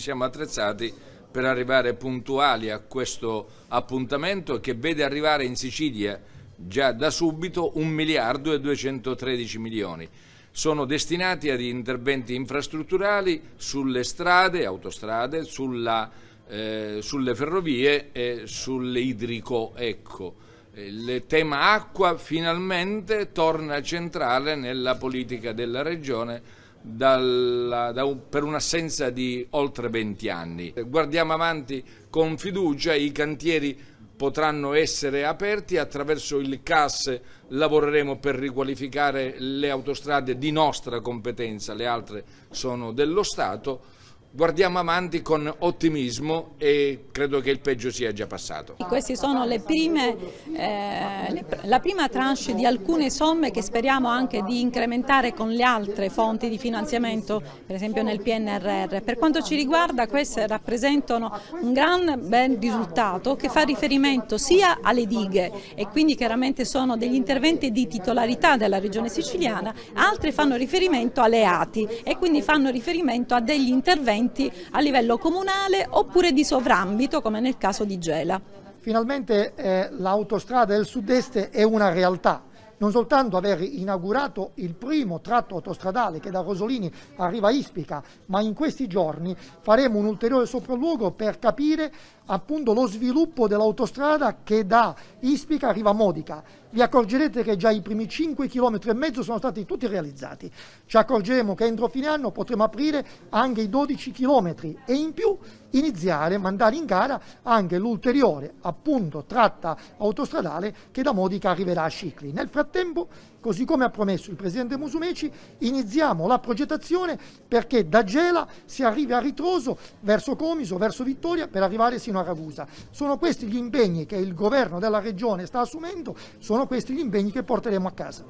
Siamo attrezzati per arrivare puntuali a questo appuntamento che vede arrivare in Sicilia già da subito 1 miliardo e 213 milioni. Sono destinati ad interventi infrastrutturali sulle strade, autostrade, sulla, eh, sulle ferrovie e sull'idrico. Ecco, eh, il tema acqua finalmente torna centrale nella politica della Regione dalla, da un, per un'assenza di oltre 20 anni. Guardiamo avanti con fiducia, i cantieri potranno essere aperti attraverso il CAS lavoreremo per riqualificare le autostrade di nostra competenza, le altre sono dello Stato guardiamo avanti con ottimismo e credo che il peggio sia già passato. Queste sono le prime, eh, le, la prima tranche di alcune somme che speriamo anche di incrementare con le altre fonti di finanziamento, per esempio nel PNRR. Per quanto ci riguarda queste rappresentano un gran bel risultato che fa riferimento sia alle dighe e quindi chiaramente sono degli interventi di titolarità della regione siciliana, altre fanno riferimento alle ATI e quindi fanno riferimento a degli interventi interventi a livello comunale oppure di sovrambito come nel caso di Gela. Finalmente eh, l'autostrada del sud-est è una realtà, non soltanto aver inaugurato il primo tratto autostradale che da Rosolini arriva a Ispica, ma in questi giorni faremo un ulteriore sopralluogo per capire appunto lo sviluppo dell'autostrada che da Ispica arriva a Modica vi accorgerete che già i primi 5 km e mezzo sono stati tutti realizzati. Ci accorgeremo che entro fine anno potremo aprire anche i 12 km e in più iniziare, a mandare in gara anche l'ulteriore appunto tratta autostradale che da Modica arriverà a Scicli. Nel frattempo, così come ha promesso il Presidente Musumeci, iniziamo la progettazione perché da Gela si arrivi a ritroso verso Comiso, verso Vittoria per arrivare sino a Ragusa. Sono questi gli impegni che il governo della regione sta assumendo, sono sono questi gli impegni che porteremo a casa.